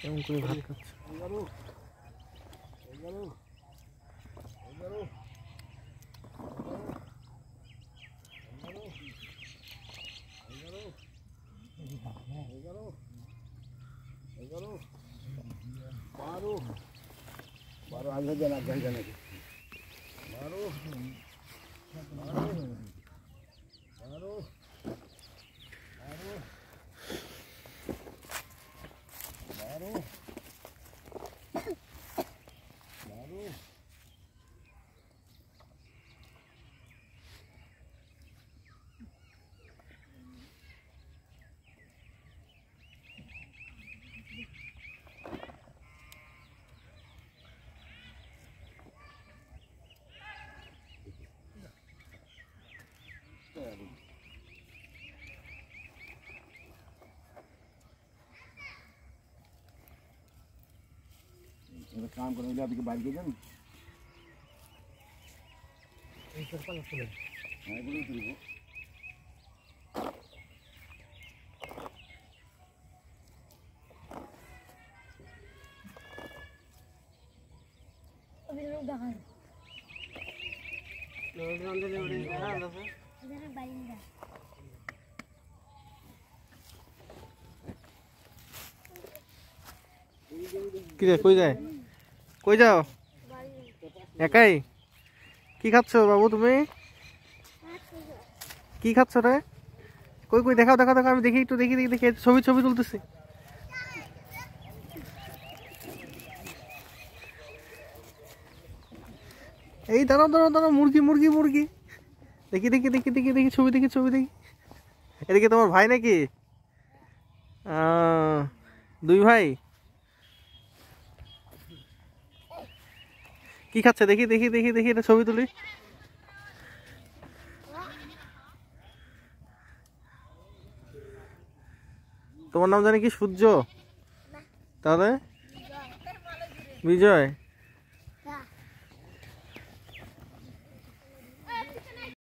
কেমন করে ভাত খাচ্ছে বারো বারো আগে জানা আগে জানা বারো বারো এবার কাম করে নিলে আপনি বাড়ি গিয়ে যান এই সরকার চলে হ্যাঁ এগুলো তুলব দেখান বাড়ি না কি রে কই যায় কই যাও একাই কি খাচ্ছ বাবু তুমি কি খাচ্ছ রে কই কই দেখাও দেখাও দেখাও আমি দেখি একটু দেখি দেখি দেখি ছবি ছবি তুলতেছি এই দাঁড়ো দাঁড়ো দাঁড়ো মুরগি মুরগি মুরগি দেখি দেখি দেখি দেখি দেখি ছবি দেখি ছবি দেখি এদিকে তোমার ভাই নাকি দুই ভাই কি খাচ্ছে দেখি দেখি দেখি দেখি এটা ছবি তুলি তোমার নাম জানি কি সূর্য তাহলে বিজয়